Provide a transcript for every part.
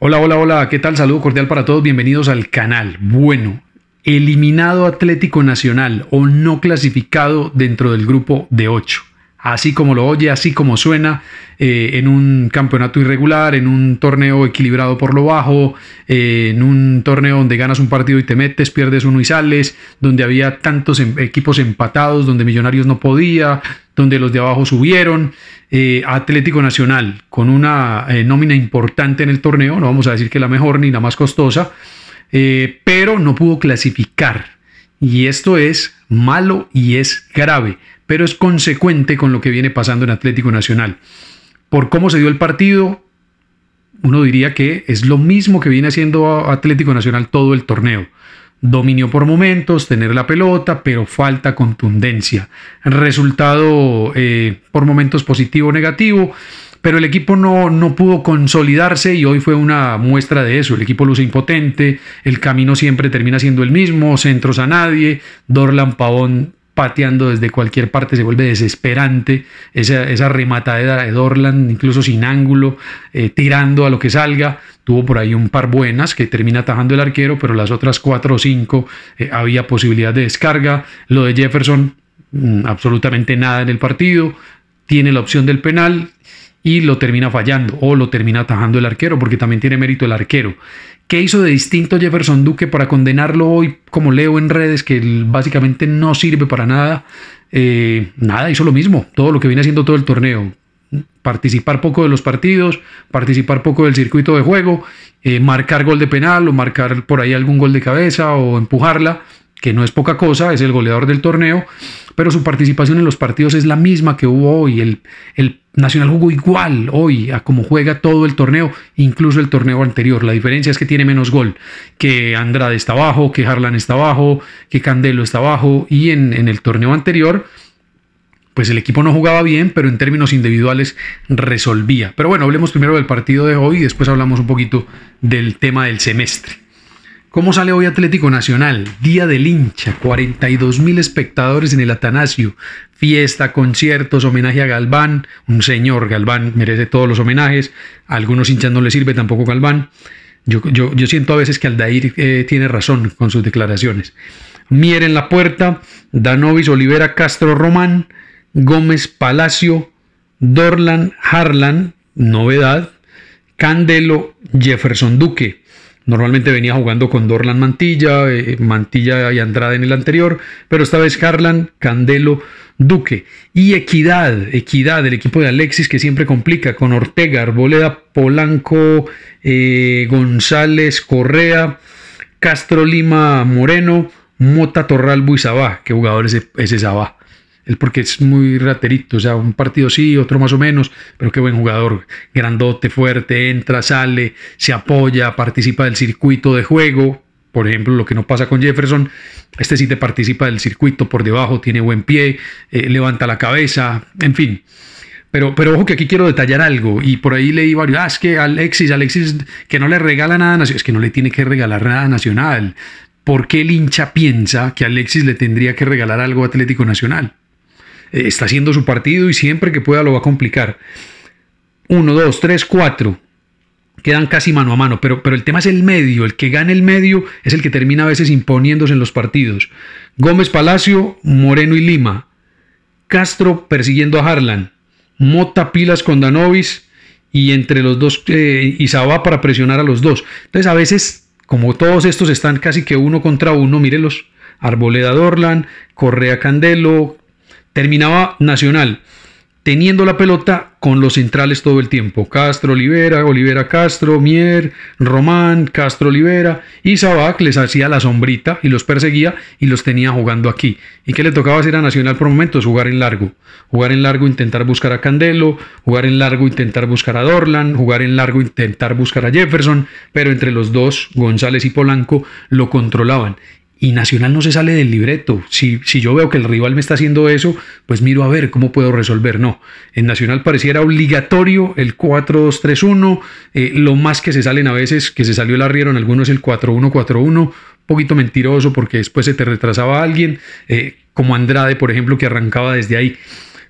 Hola, hola, hola, ¿qué tal? Saludo cordial para todos, bienvenidos al canal. Bueno, eliminado Atlético Nacional o no clasificado dentro del grupo de 8. Así como lo oye, así como suena, eh, en un campeonato irregular, en un torneo equilibrado por lo bajo, eh, en un torneo donde ganas un partido y te metes, pierdes uno y sales, donde había tantos em, equipos empatados, donde Millonarios no podía, donde los de abajo subieron, eh, Atlético Nacional con una eh, nómina importante en el torneo, no vamos a decir que la mejor ni la más costosa, eh, pero no pudo clasificar. Y esto es malo y es grave, pero es consecuente con lo que viene pasando en Atlético Nacional. Por cómo se dio el partido, uno diría que es lo mismo que viene haciendo Atlético Nacional todo el torneo dominio por momentos, tener la pelota, pero falta contundencia. Resultado eh, por momentos positivo o negativo, pero el equipo no, no pudo consolidarse y hoy fue una muestra de eso. El equipo luce impotente, el camino siempre termina siendo el mismo, centros a nadie, Dorlan Pavón pateando desde cualquier parte, se vuelve desesperante. Esa, esa rematadera de Dorlan, incluso sin ángulo, eh, tirando a lo que salga tuvo por ahí un par buenas que termina atajando el arquero, pero las otras cuatro o cinco eh, había posibilidad de descarga. Lo de Jefferson, mm, absolutamente nada en el partido, tiene la opción del penal y lo termina fallando o lo termina atajando el arquero, porque también tiene mérito el arquero. ¿Qué hizo de distinto Jefferson Duque para condenarlo hoy, como leo en redes, que básicamente no sirve para nada? Eh, nada, hizo lo mismo, todo lo que viene haciendo todo el torneo participar poco de los partidos, participar poco del circuito de juego, eh, marcar gol de penal o marcar por ahí algún gol de cabeza o empujarla, que no es poca cosa, es el goleador del torneo, pero su participación en los partidos es la misma que hubo hoy. El, Nacional jugó igual hoy a como juega todo el torneo, incluso el torneo anterior. La diferencia es que tiene menos gol, que Andrade está abajo, que Harlan está abajo, que Candelo está abajo, y en, en el torneo anterior pues el equipo no jugaba bien, pero en términos individuales resolvía. Pero bueno, hablemos primero del partido de hoy y después hablamos un poquito del tema del semestre. ¿Cómo sale hoy Atlético Nacional? Día del hincha, 42 mil espectadores en el Atanasio, fiesta, conciertos, homenaje a Galván, un señor Galván merece todos los homenajes, a algunos hinchas no le sirve tampoco Galván. Yo, yo, siento a veces que Aldair eh, tiene razón con sus declaraciones. Mier en la puerta, Danovis, Olivera, Castro, Román, Gómez Palacio, Dorlan Harlan, novedad, Candelo Jefferson Duque. Normalmente venía jugando con Dorlan Mantilla, eh, Mantilla y Andrade en el anterior, pero esta vez Harlan, Candelo, Duque. Y Equidad, Equidad, el equipo de Alexis que siempre complica, con Ortega, Arboleda, Polanco, eh, González, Correa, Castro Lima, Moreno, Mota, y Sabá, Qué jugador ese, ese porque es muy raterito, o sea, un partido sí, otro más o menos, pero qué buen jugador, grandote, fuerte, entra, sale, se apoya, participa del circuito de juego, por ejemplo, lo que no pasa con Jefferson, este sí te participa del circuito por debajo, tiene buen pie, eh, levanta la cabeza, en fin. Pero, pero ojo que aquí quiero detallar algo, y por ahí leí varios, ah, es que Alexis, Alexis, que no le regala nada a Nacional, es que no le tiene que regalar nada a Nacional. ¿Por qué el hincha piensa que Alexis le tendría que regalar algo a Atlético Nacional? Eh, está haciendo su partido y siempre que pueda lo va a complicar. Uno, dos, tres, cuatro. Quedan casi mano a mano, pero, pero el tema es el medio. El que gana el medio es el que termina a veces imponiéndose en los partidos. Gómez Palacio, Moreno y Lima. Castro persiguiendo a Harlan. Mota pilas con Danovis y entre los dos eh, y para presionar a los dos. Entonces a veces, como todos estos están casi que uno contra uno, mírelos, Arboleda Dorlan, Correa Candelo, Terminaba Nacional teniendo la pelota con los centrales todo el tiempo. Castro Olivera, Olivera Castro, Mier, Román, Castro Olivera y Sabac les hacía la sombrita y los perseguía y los tenía jugando aquí. ¿Y qué le tocaba hacer a Nacional por momentos? Jugar en largo. Jugar en largo, intentar buscar a Candelo, jugar en largo, intentar buscar a Dorlan, jugar en largo, intentar buscar a Jefferson, pero entre los dos, González y Polanco, lo controlaban y Nacional no se sale del libreto. Si, si yo veo que el rival me está haciendo eso, pues miro a ver cómo puedo resolver. No, en Nacional pareciera obligatorio el 4-2-3-1, eh, lo más que se salen a veces, que se salió el arriero en algunos el 4-1-4-1, poquito mentiroso porque después se te retrasaba alguien, eh, como Andrade, por ejemplo, que arrancaba desde ahí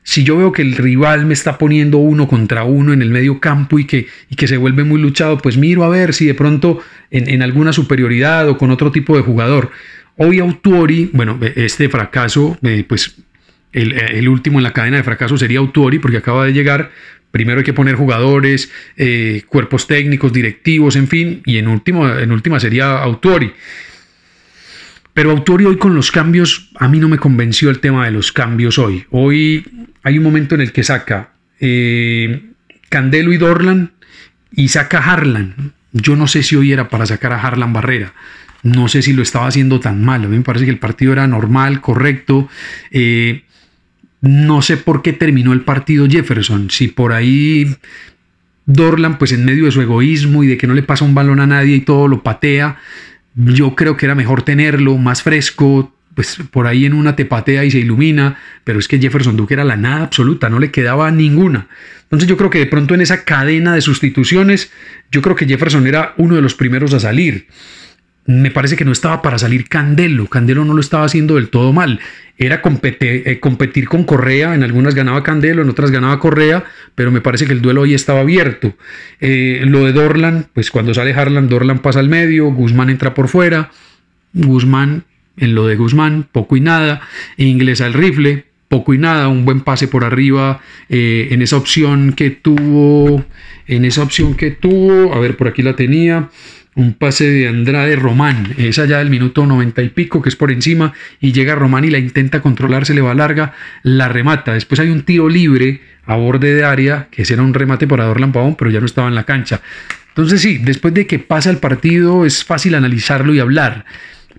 si yo veo que el rival me está poniendo uno contra uno en el medio campo y que, y que se vuelve muy luchado, pues miro a ver si de pronto en, en, alguna superioridad o con otro tipo de jugador. Hoy Autori, bueno, e, este fracaso, pues e, el, último en la cadena de fracaso sería Autori, porque acaba de llegar. Primero hay que poner jugadores, eh, cuerpos técnicos, directivos, en fin, y en, último, en última sería Autori. Pero Autori hoy con los cambios, a mí no me convenció el tema de los cambios hoy. Hoy hay un momento en el que saca eh, Candelo y Dorlan y saca Harlan. Yo no sé si hoy era para sacar a Harlan Barrera. No sé si lo estaba haciendo tan mal. A mí me parece que el partido era normal, correcto. Eh, no sé por qué terminó el partido Jefferson. Si por ahí Dorlan, pues en medio de su egoísmo y de que no le pasa un balón a nadie y todo lo patea, yo creo que era mejor tenerlo más fresco. Pues por ahí en una te patea y se ilumina, pero es que Jefferson Duque era la nada absoluta, no le quedaba ninguna. Entonces yo creo que de pronto en esa cadena de sustituciones, yo creo que Jefferson era uno de los primeros a salir me parece que no estaba para salir Candelo. Candelo no lo estaba haciendo del todo mal. Era competir, eh, competir con Correa. En algunas ganaba Candelo, en otras ganaba Correa, pero me parece que el duelo hoy estaba abierto. Eh, lo de Dorlan, pues cuando sale Harlan, Dorlan pasa al medio, Guzmán entra por fuera. Guzmán, en lo de Guzmán, poco y nada. E Inglés al rifle, poco y nada. Un buen pase por arriba eh, en esa opción que tuvo. En esa opción que tuvo. A ver, por aquí la tenía un pase de Andrade Román, es allá del minuto noventa y pico, que es por encima, y llega Román y la intenta controlar, se le va larga, la remata. Después hay un tiro libre a borde de área, que será un remate para Dorlan Pavón, pero ya no estaba en la cancha. Entonces sí, después de que pasa el partido es fácil analizarlo y hablar,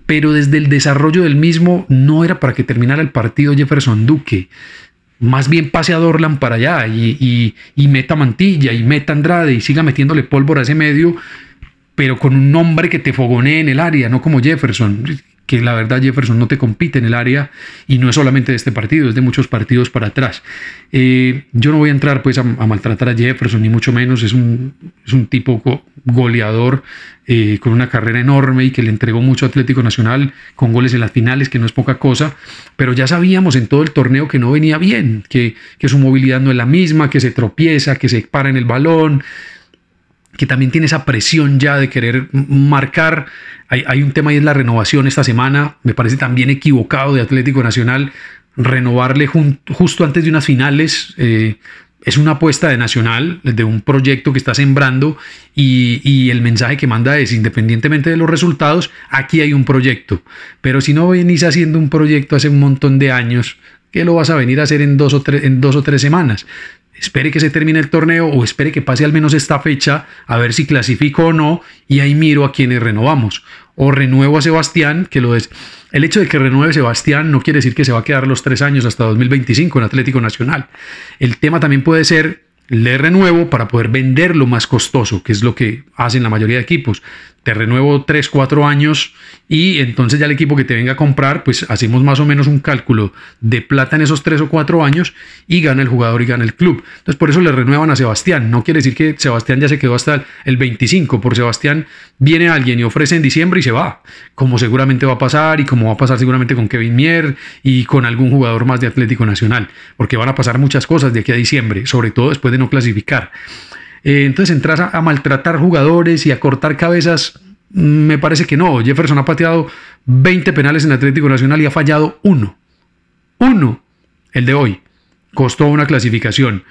pero desde el desarrollo del mismo no era para que terminara el partido Jefferson Duque más bien pase a Dorlan para allá y, y, y, meta Mantilla y meta Andrade y siga metiéndole pólvora a ese medio pero con un nombre que te fogonee en el área, no como Jefferson, que la verdad Jefferson no te compite en el área y no es solamente de este partido, es de muchos partidos para atrás. Eh, yo no voy a entrar pues a, maltratar a Jefferson, ni mucho menos, es un, tipo goleador eh, con una carrera enorme y que le entregó mucho a Atlético Nacional con goles en las finales, que no es poca cosa, pero ya sabíamos en todo el torneo que no venía bien, que, que su movilidad no es la misma, que se tropieza, que se para en el balón, que también tiene esa presión ya de querer marcar. Hay, un tema y es la renovación esta semana. Me parece también equivocado de Atlético Nacional renovarle justo antes de unas finales. Eh, es una apuesta de Nacional, de un proyecto que está sembrando y, el mensaje que manda es, independientemente de los resultados, aquí hay un proyecto. Pero si no venís haciendo un proyecto hace un montón de años, ¿qué lo vas a venir a hacer en dos o, tres, en dos o tres semanas? espere que se termine el torneo o espere que pase al menos esta fecha a ver si clasifico o no y ahí miro a quienes renovamos. O renuevo a Sebastián, que lo es. El hecho de que renueve Sebastián no quiere decir que se va a quedar los tres años hasta 2025 en Atlético Nacional. El tema también puede ser le renuevo para poder vender lo más costoso, que es lo que hacen la mayoría de equipos te renuevo 3, 4 años y entonces ya el equipo que te venga a comprar, pues hacemos más o menos un cálculo de plata en esos 3 o 4 años y gana el jugador y gana el club. Entonces por eso le renuevan a Sebastián. No quiere decir que Sebastián ya se quedó hasta el 25. Por Sebastián viene alguien y ofrece en diciembre y se va, como seguramente va a pasar y como va a pasar seguramente con Kevin Mier y con algún jugador más de Atlético Nacional, porque van a pasar muchas cosas de aquí a diciembre, sobre todo después de no clasificar. Eh, entonces entras a, maltratar jugadores y a cortar cabezas. Mm, me parece que no. Jefferson ha pateado 20 penales en Atlético Nacional y ha fallado uno. Uno. El de hoy. Costó una clasificación.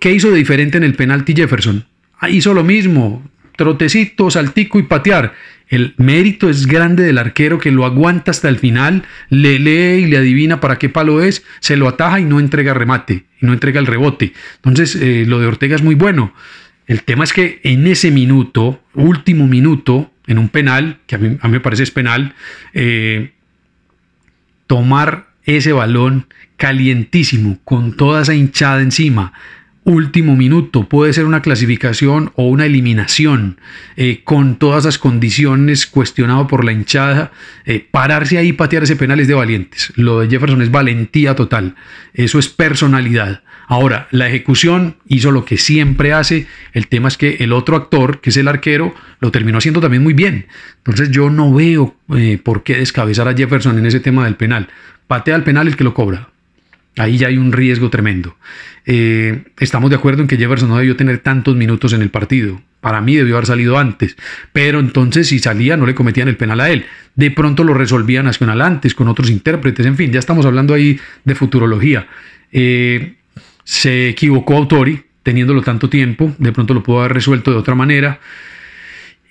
¿Qué hizo de diferente en el penalti Jefferson? Ah, hizo lo mismo. Trotecito, saltico y patear. El mérito es grande del arquero que lo aguanta hasta el final, le lee y le adivina para qué palo es, se lo ataja y no entrega remate, no entrega el rebote. Entonces, eh, lo de Ortega es muy bueno. El tema es que en ese minuto, último minuto, en un penal, que a mí, me parece es penal, eh, tomar ese balón calientísimo, con toda esa hinchada encima, último minuto, puede ser una clasificación o una eliminación, eh, con todas las condiciones, cuestionado por la hinchada, eh, pararse ahí y patear ese penal es de valientes. Lo de Jefferson es valentía total, eso es personalidad. Ahora, la ejecución hizo lo que siempre hace, el tema es que el otro actor, que es el arquero, lo terminó haciendo también muy bien. Entonces yo no veo eh, por qué descabezar a Jefferson en ese tema del penal. Patea el penal el que lo cobra, Ahí ya hay un riesgo tremendo. Eh, estamos de acuerdo en que Jefferson no debió tener tantos minutos en el partido. Para mí debió haber salido antes. Pero entonces si salía no le cometían el penal a él. De pronto lo resolvía Nacional antes con otros intérpretes. En fin, ya estamos hablando ahí de futurología. Eh, se equivocó Autori teniéndolo tanto tiempo. De pronto lo pudo haber resuelto de otra manera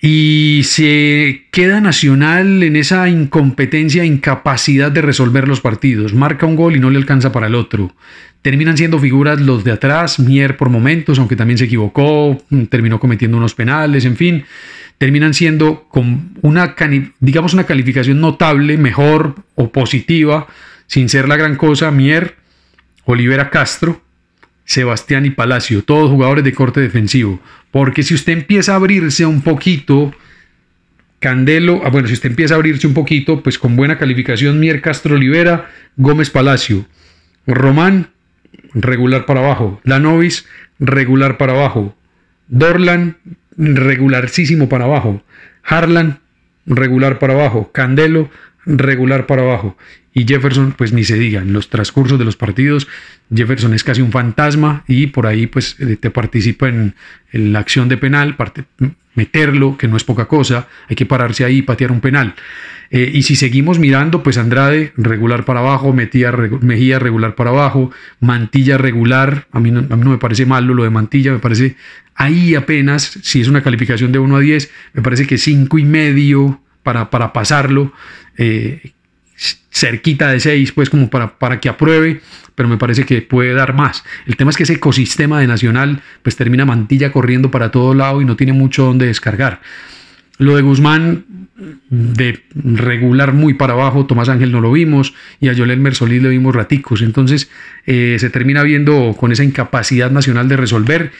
y se queda Nacional en esa incompetencia, incapacidad de resolver los partidos. Marca un gol y no le alcanza para el otro. Terminan siendo figuras los de atrás, Mier por momentos, aunque también se equivocó, terminó cometiendo unos penales, en fin. Terminan siendo con una, digamos, una calificación notable, mejor o positiva, sin ser la gran cosa, Mier, Olivera Castro, Sebastián y Palacio, todos jugadores de corte defensivo. Porque si usted empieza a abrirse un poquito, Candelo, ah, bueno, si usted empieza a abrirse un poquito, pues con buena calificación, Mier Castro Olivera, Gómez Palacio, Román, regular para abajo, Lanovis, regular para abajo, Dorlan, regularísimo para abajo, Harlan, regular para abajo, Candelo, regular para abajo. Y Jefferson, pues ni se diga, en los transcursos de los partidos, Jefferson es casi un fantasma y por ahí pues eh, te participa en, la acción de penal, meterlo, que no es poca cosa, hay que pararse ahí y patear un penal. Eh, y si seguimos mirando, pues Andrade regular para abajo, Metía, Mejía regular para abajo, Mantilla regular, a mí, no, me parece malo lo de Mantilla, me parece ahí apenas, si es una calificación de 1 a 10, me parece que 5 y medio para, para pasarlo. Eh, cerquita de 6, pues como para, para que apruebe, pero me parece que puede dar más. El tema es que ese ecosistema de Nacional, pues termina mantilla corriendo para todo lado y no tiene mucho donde descargar. Lo de Guzmán, de regular muy para abajo, Tomás Ángel no lo vimos y a Yolel Mersolís le vimos raticos. Entonces eh, se termina viendo con esa incapacidad nacional de resolver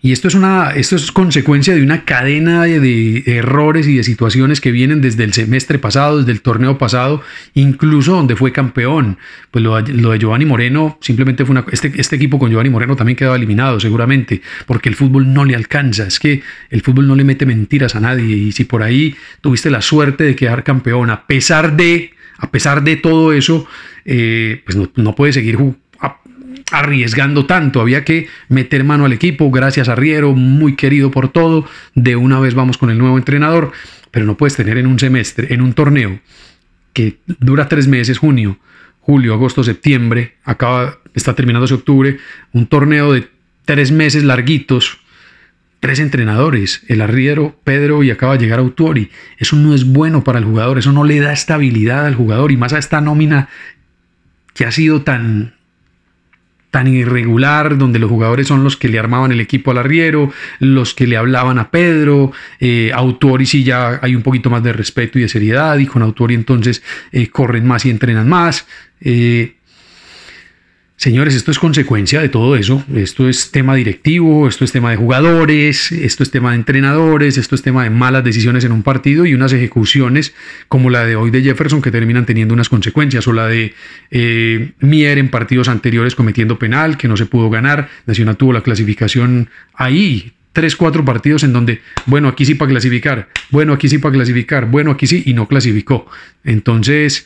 y esto es, una, esto es consecuencia de una cadena de, errores y de situaciones que vienen desde el semestre pasado, desde el torneo pasado, incluso donde fue campeón. Pues lo, lo de Giovanni Moreno simplemente fue una... Este, este equipo con Giovanni Moreno también quedó eliminado seguramente, porque el fútbol no le alcanza. Es que el fútbol no le mete mentiras a nadie. Y si por ahí tuviste la suerte de quedar campeón, a pesar de, a pesar de todo eso, eh, pues no, no puedes seguir jugando arriesgando tanto, había que meter mano al equipo, gracias Arriero, muy querido por todo, de una vez vamos con el nuevo entrenador, pero no puedes tener en un semestre, en un torneo que dura tres meses, junio, julio, agosto, septiembre, acaba, está ese octubre, un torneo de tres meses larguitos, tres entrenadores, el arriero, Pedro y acaba de llegar Autori. Eso no es bueno para el jugador, eso no le da estabilidad al jugador y más a esta nómina que ha sido tan tan irregular, donde los jugadores son los que le armaban el equipo al arriero, los que le hablaban a Pedro, eh, Autori si ya hay un poquito más de respeto y de seriedad, y con Autori entonces eh, corren más y entrenan más. Eh, Señores, esto es consecuencia de todo eso. Esto es tema directivo, esto es tema de jugadores, esto es tema de entrenadores, esto es tema de malas decisiones en un partido y unas ejecuciones como la de hoy de Jefferson que terminan teniendo unas consecuencias o la de eh, Mier en partidos anteriores cometiendo penal que no se pudo ganar. Nacional tuvo la clasificación ahí, tres, cuatro partidos en donde, bueno, aquí sí para clasificar, bueno, aquí sí para clasificar, bueno, aquí sí y no clasificó. Entonces...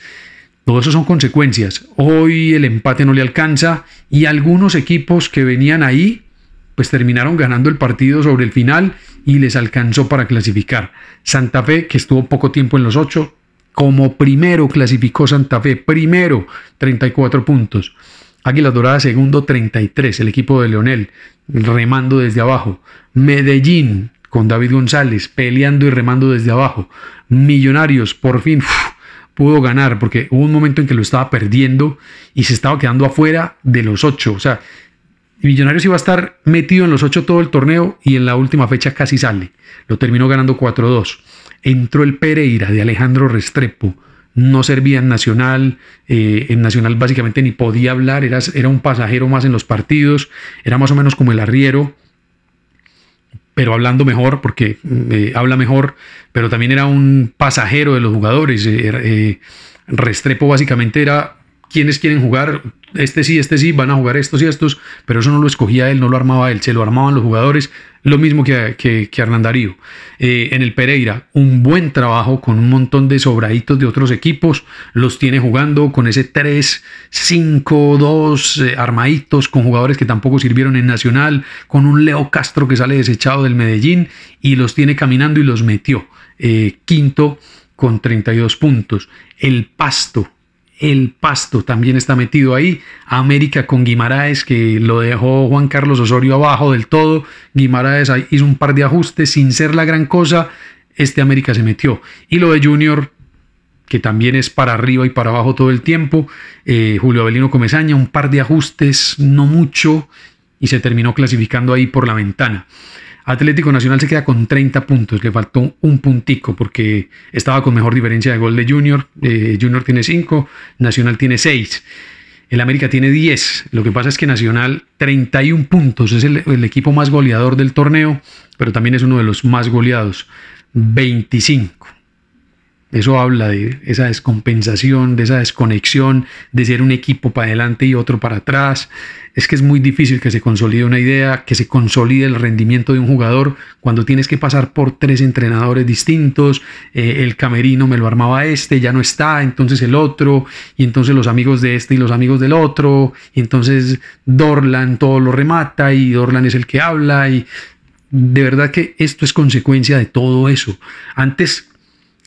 Todo eso son consecuencias. Hoy el empate no le alcanza y algunos equipos que venían ahí, pues terminaron ganando el partido sobre el final y les alcanzó para clasificar. Santa Fe, que estuvo poco tiempo en los ocho, como primero clasificó Santa Fe, primero 34 puntos. Águilas Doradas, segundo 33, el equipo de Leonel, remando desde abajo. Medellín, con David González, peleando y remando desde abajo. Millonarios, por fin, pudo ganar, porque hubo un momento en que lo estaba perdiendo y se estaba quedando afuera de los ocho. O sea, Millonarios iba a estar metido en los ocho todo el torneo y en la última fecha casi sale. Lo terminó ganando 4-2. Entró el Pereira de Alejandro Restrepo. No servía en Nacional. Eh, en Nacional básicamente ni podía hablar. era un pasajero más en los partidos. Era más o menos como el arriero pero hablando mejor, porque habla mejor, pero también era un pasajero de los jugadores. Eh, eh, Restrepo básicamente era quienes quieren jugar, este sí, este sí, van a jugar estos y estos, pero eso no lo escogía él, no lo armaba él, se lo armaban los jugadores, lo mismo que, que, Hernán Darío. Eh, en el Pereira, un buen trabajo con un montón de sobraditos de otros equipos, los tiene jugando con ese 3, 5, 2 armaditos, con jugadores que tampoco sirvieron en Nacional, con un Leo Castro que sale desechado del Medellín y los tiene caminando y los metió. Eh, quinto con 32 puntos. El Pasto, el Pasto también está metido ahí. América con Guimaraes, que lo dejó Juan Carlos Osorio abajo del todo. Guimaraes hizo un par de ajustes sin ser la gran cosa. Este América se metió. Y lo de Junior, que también es para arriba y para abajo todo el tiempo. Eh, Julio Avelino Comesaña un par de ajustes, no mucho, y se terminó clasificando ahí por la ventana. Atlético Nacional se queda con 30 puntos, le faltó un puntico porque estaba con mejor diferencia de gol de Junior. Eh, Junior tiene 5, Nacional tiene 6. El América tiene 10. Lo que pasa es que Nacional 31 puntos. Es el, el, equipo más goleador del torneo, pero también es uno de los más goleados. 25. Eso habla de esa descompensación, de esa desconexión, de ser un equipo para adelante y otro para atrás. Es que es muy difícil que se consolide una idea, que se consolide el rendimiento de un jugador cuando tienes que pasar por tres entrenadores distintos. Eh, el camerino me lo armaba este, ya no está, entonces el otro, y entonces los amigos de este y los amigos del otro, y entonces Dorlan todo lo remata y Dorlan es el que habla y de verdad que esto es consecuencia de todo eso. Antes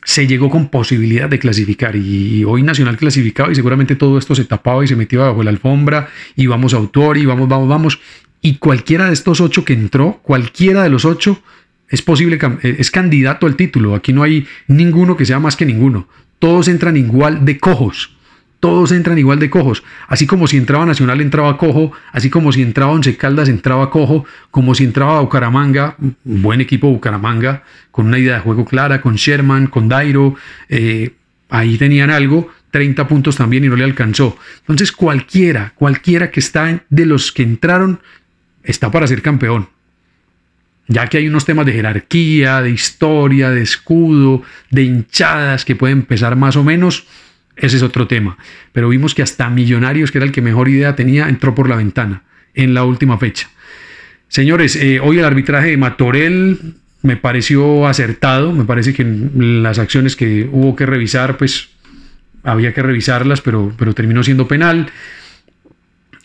se llegó con posibilidad de clasificar y, hoy Nacional clasificado y seguramente todo esto se tapaba y se metía bajo la alfombra y vamos a autor y vamos, vamos, vamos. Y cualquiera de estos ocho que entró, cualquiera de los ocho, es posible, eh, es candidato al título. Aquí no hay ninguno que sea más que ninguno. Todos entran igual de cojos todos entran igual de cojos. Así como si entraba Nacional, entraba cojo. Así como si entraba Once Caldas, entraba cojo. Como si entraba Bucaramanga, un buen equipo Bucaramanga, con una idea de juego clara, con Sherman, con Dairo. Eh, ahí tenían algo, 30 puntos también y no le alcanzó. Entonces cualquiera, cualquiera que está de los que entraron, está para ser campeón. Ya que hay unos temas de jerarquía, de historia, de escudo, de hinchadas que pueden pesar más o menos, ese es otro tema. Pero vimos que hasta Millonarios, que era el que mejor idea tenía, entró por la ventana en la última fecha. Señores, eh, hoy el arbitraje de Matorel me pareció acertado. Me parece que las acciones que hubo que revisar, pues había que revisarlas, pero, pero terminó siendo penal.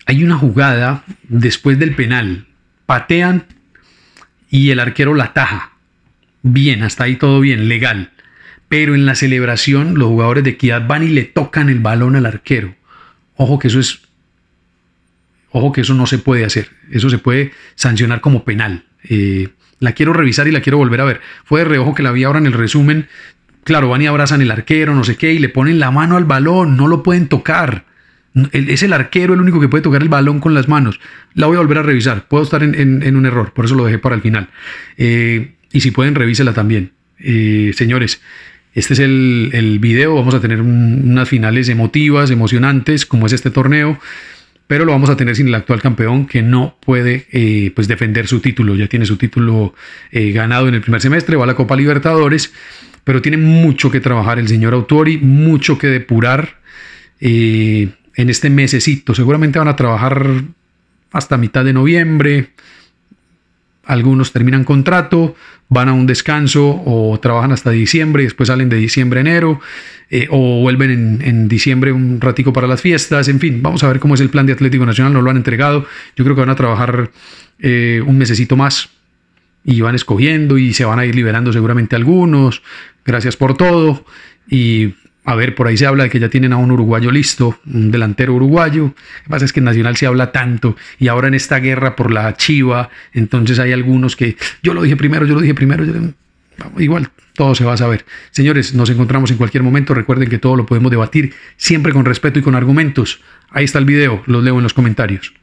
Hay una jugada después del penal. Patean y el arquero la taja. Bien, hasta ahí todo bien, legal pero en la celebración los jugadores de Equidad van y le tocan el balón al arquero. Ojo que eso es, ojo que eso no se puede hacer. Eso se puede sancionar como penal. Eh, la quiero revisar y la quiero volver a ver. Fue de reojo que la vi ahora en el resumen. Claro, van y abrazan el arquero, no sé qué, y le ponen la mano al balón, no lo pueden tocar. Es el arquero el único que puede tocar el balón con las manos. La voy a volver a revisar. Puedo estar en, un error, por eso lo dejé para el final. Eh, y si pueden, revísela también. Eh, señores, este es el, el video, vamos a tener unas finales emotivas, emocionantes, como es este torneo, pero lo vamos a tener sin el actual campeón que no puede eh, pues defender su título, ya tiene su título eh, ganado en el primer semestre, va a la Copa Libertadores, pero tiene mucho que trabajar el señor Autori, mucho que depurar eh, en este mesecito, seguramente van a trabajar hasta mitad de noviembre, algunos terminan contrato, van a un descanso o trabajan hasta diciembre y después salen de diciembre a enero eh, o vuelven en, diciembre un ratico para las fiestas, en fin, vamos a ver cómo es el plan de Atlético Nacional, no lo han entregado, yo creo que van a trabajar eh, un mesecito más y van escogiendo y se van a ir liberando seguramente algunos, gracias por todo y a ver, por ahí se habla de que ya tienen a un uruguayo listo, un delantero uruguayo. Lo que pasa es que en Nacional se habla tanto y ahora en esta guerra por la chiva, entonces hay algunos que yo lo dije primero, yo lo dije primero, igual todo se va a saber. Señores, nos encontramos en cualquier momento. Recuerden que todo lo podemos debatir siempre con respeto y con argumentos. Ahí está el video, los leo en los comentarios.